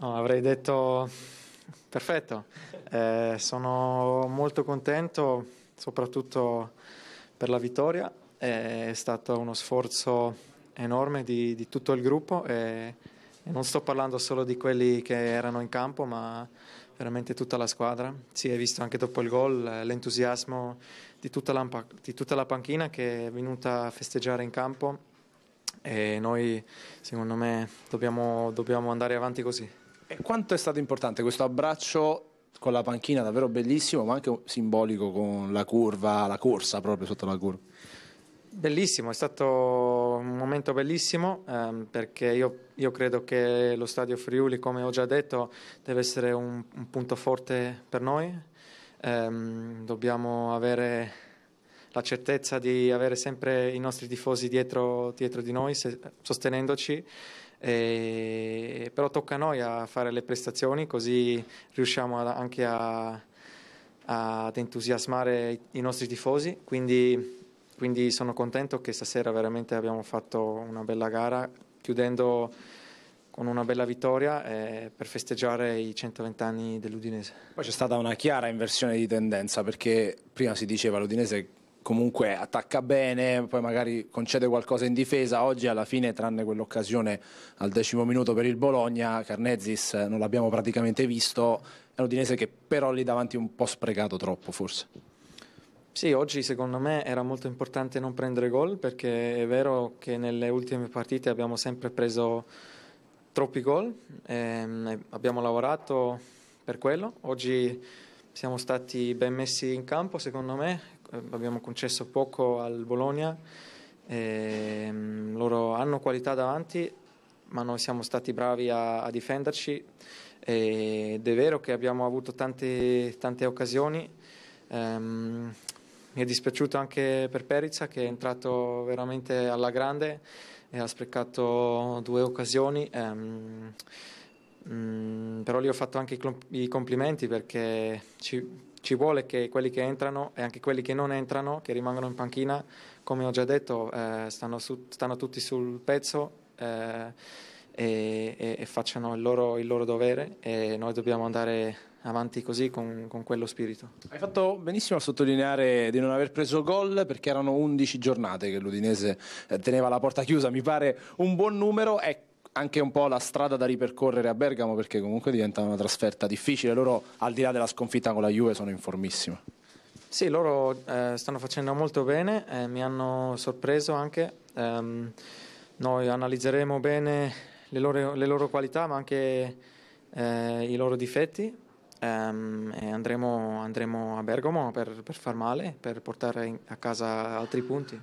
No, avrei detto perfetto, eh, sono molto contento soprattutto per la vittoria, è stato uno sforzo enorme di, di tutto il gruppo e, e, non sto parlando solo di quelli che erano in campo ma veramente tutta la squadra, si è visto anche dopo il gol eh, l'entusiasmo di tutta la, di tutta la panchina che è venuta a festeggiare in campo e noi secondo me dobbiamo, dobbiamo andare avanti così. E quanto è stato importante questo abbraccio con la panchina davvero bellissimo, ma anche simbolico con la curva, la corsa proprio sotto la curva? Bellissimo, è stato un momento bellissimo ehm, perché io, io, credo che lo Stadio Friuli, come ho già detto, deve essere un, un punto forte per noi. Ehm, dobbiamo avere la certezza di avere sempre i nostri tifosi dietro, dietro di noi, se, sostenendoci. E, però tocca a noi a fare le prestazioni così riusciamo ad, anche a, ad entusiasmare i nostri tifosi, quindi, quindi sono contento che stasera veramente abbiamo fatto una bella gara chiudendo con una bella vittoria eh, per festeggiare i 120 anni dell'Udinese. Poi c'è stata una chiara inversione di tendenza perché prima si diceva l'Udinese comunque attacca bene, poi magari concede qualcosa in difesa. Oggi alla fine, tranne quell'occasione al decimo minuto per il Bologna, Carnezis non l'abbiamo praticamente visto. È un Udinese che però lì davanti un po' sprecato troppo forse. Sì, oggi secondo me era molto importante non prendere gol perché è vero che nelle ultime partite abbiamo sempre preso troppi gol, ehm, abbiamo lavorato per quello, oggi siamo stati ben messi in campo secondo me, eh, abbiamo concesso poco al Bologna, ehm, loro hanno qualità davanti, ma noi siamo stati bravi a, a difenderci ed è vero che abbiamo avuto tante, tante occasioni. Ehm, mi è dispiaciuto anche per Perizza che è entrato veramente alla grande e ha sprecato due occasioni. Ehm, mm, però gli ho fatto anche i complimenti perché ci, ci vuole che quelli che entrano e anche quelli che non entrano, che rimangono in panchina, come ho già detto, eh, stanno, su, stanno, tutti sul pezzo eh, e, e, e, facciano il loro, il loro, dovere e noi dobbiamo andare avanti così con, con quello spirito. Hai fatto benissimo a sottolineare di non aver preso gol perché erano 11 giornate che l'Udinese eh, teneva la porta chiusa, mi pare un buon numero. Ecco anche un po' la strada da ripercorrere a Bergamo perché comunque diventa una trasferta difficile. Loro, al di là della sconfitta con la Juve, sono in formissima. Sì, loro eh, stanno facendo molto bene, eh, mi hanno sorpreso anche. Um, noi analizzeremo bene le loro, le loro, qualità ma anche eh, i loro difetti um, e andremo, andremo, a Bergamo per, per far male, per portare in, a casa altri punti.